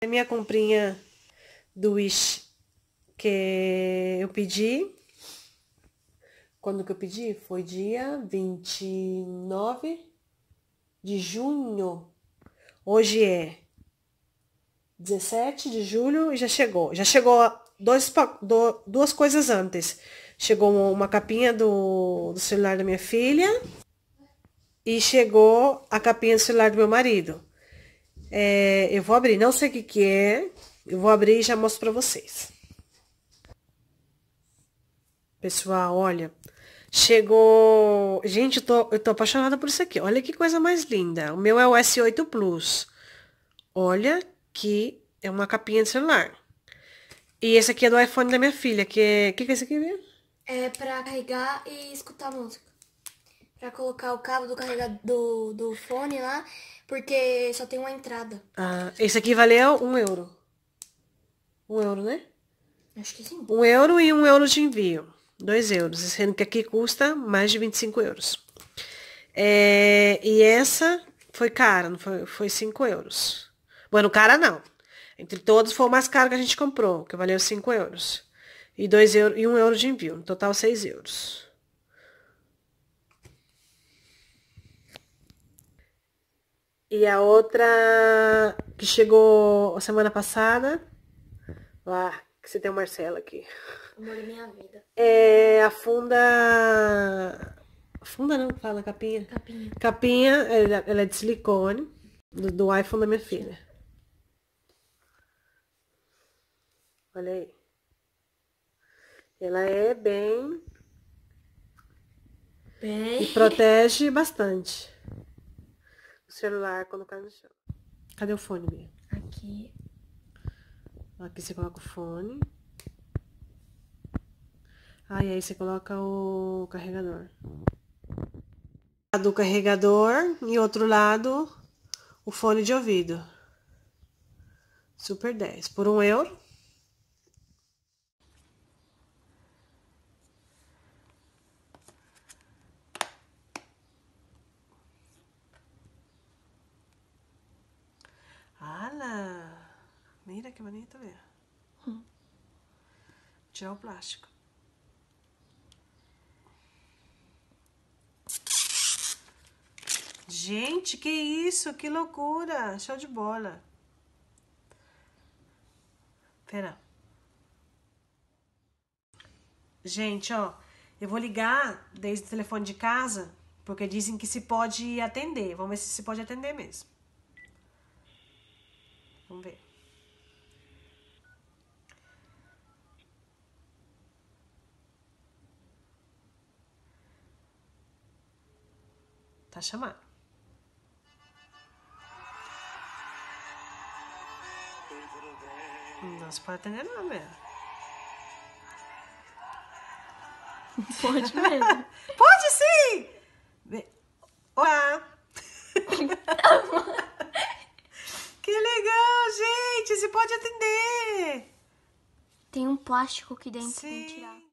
A minha comprinha do Wish que eu pedi. Quando que eu pedi? Foi dia 29 de junho. Hoje é 17 de julho e já chegou. Já chegou dois, duas coisas antes. Chegou uma capinha do, do celular da minha filha e chegou a capinha do celular do meu marido. É, eu vou abrir, não sei o que que é. Eu vou abrir e já mostro pra vocês. Pessoal, olha, chegou... Gente, eu tô, eu tô apaixonada por isso aqui. Olha que coisa mais linda. O meu é o S8 Plus. Olha que é uma capinha de celular. E esse aqui é do iPhone da minha filha, que é... O que que é esse aqui É pra carregar e escutar música. Pra colocar o cabo do carregador do, do fone lá, porque só tem uma entrada. Ah, esse aqui valeu um euro. Um euro, né? Acho que sim. Um euro e um euro de envio. Dois euros. Sendo que aqui custa mais de 25 euros. É, e essa foi cara, não foi? Foi 5 euros. Bueno, cara não. Entre todos foi o mais caro que a gente comprou, que valeu 5 euros. E dois euros e 1 um euro de envio. No total 6 euros. E a outra que chegou semana passada, lá, que você tem o Marcelo aqui. Amor da minha vida. É a funda. Funda não, fala capinha. Capinha. Capinha, ela, é de silicone, do, do iPhone da minha filha. Olha aí. Ela é bem. Bem. E protege bastante celular, colocar no chão. Cadê o fone, Bia? Aqui. Aqui você coloca o fone. Ah, e aí você coloca o carregador. Do carregador e outro lado o fone de ouvido. Super 10. Por um euro. que bonito, velho. Hum. Tirar o plástico. Gente, que isso, que loucura, show de bola. Pera. Gente, ó, eu vou ligar desde o telefone de casa, porque dizem que se pode atender. Vamos ver se se pode atender mesmo. Vamos ver. chamar. Não se pode atender não, mesmo. Pode mesmo. pode sim! Olá! que legal, gente! Você pode atender! Tem um plástico aqui dentro Sim. tirar.